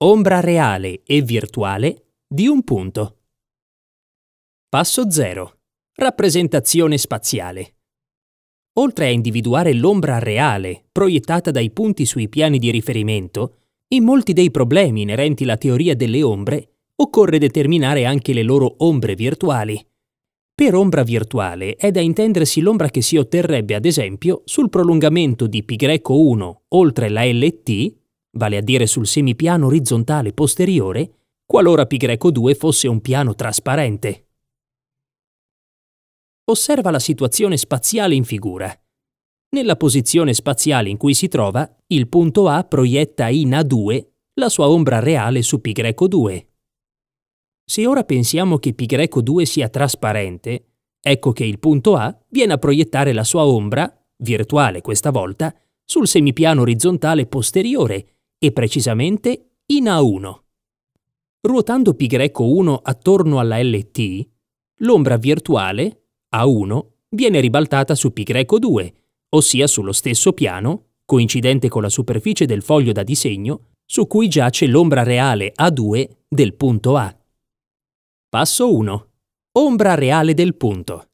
ombra reale e virtuale di un punto. Passo 0. Rappresentazione spaziale. Oltre a individuare l'ombra reale proiettata dai punti sui piani di riferimento, in molti dei problemi inerenti alla teoria delle ombre occorre determinare anche le loro ombre virtuali. Per ombra virtuale è da intendersi l'ombra che si otterrebbe ad esempio sul prolungamento di π1 oltre la lt vale a dire sul semipiano orizzontale posteriore, qualora π2 fosse un piano trasparente. Osserva la situazione spaziale in figura. Nella posizione spaziale in cui si trova, il punto A proietta in A2 la sua ombra reale su π2. Se ora pensiamo che π2 sia trasparente, ecco che il punto A viene a proiettare la sua ombra, virtuale questa volta, sul semipiano orizzontale posteriore, e precisamente in A1. Ruotando π1 attorno alla LT, l'ombra virtuale, A1, viene ribaltata su π2, ossia sullo stesso piano, coincidente con la superficie del foglio da disegno, su cui giace l'ombra reale A2 del punto A. Passo 1. Ombra reale del punto.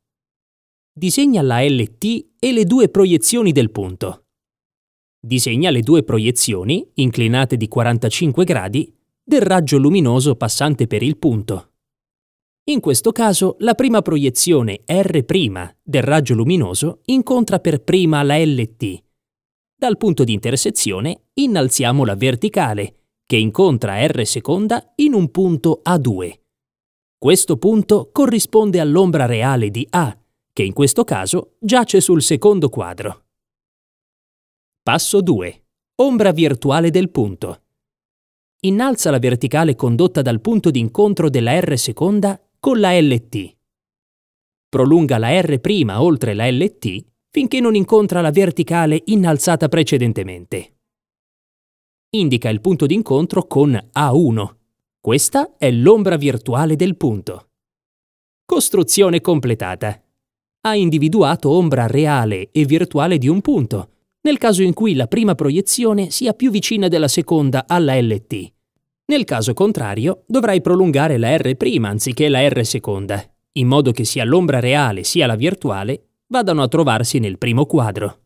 Disegna la LT e le due proiezioni del punto. Disegna le due proiezioni, inclinate di 45 gradi, del raggio luminoso passante per il punto. In questo caso la prima proiezione R' del raggio luminoso incontra per prima la LT. Dal punto di intersezione innalziamo la verticale, che incontra R seconda in un punto A2. Questo punto corrisponde all'ombra reale di A, che in questo caso giace sul secondo quadro. Passo 2. Ombra virtuale del punto. Innalza la verticale condotta dal punto d'incontro della R seconda con la LT. Prolunga la R prima oltre la LT finché non incontra la verticale innalzata precedentemente. Indica il punto d'incontro con A1. Questa è l'ombra virtuale del punto. Costruzione completata. Ha individuato ombra reale e virtuale di un punto nel caso in cui la prima proiezione sia più vicina della seconda alla LT. Nel caso contrario, dovrai prolungare la R' anziché la R seconda, in modo che sia l'ombra reale sia la virtuale vadano a trovarsi nel primo quadro.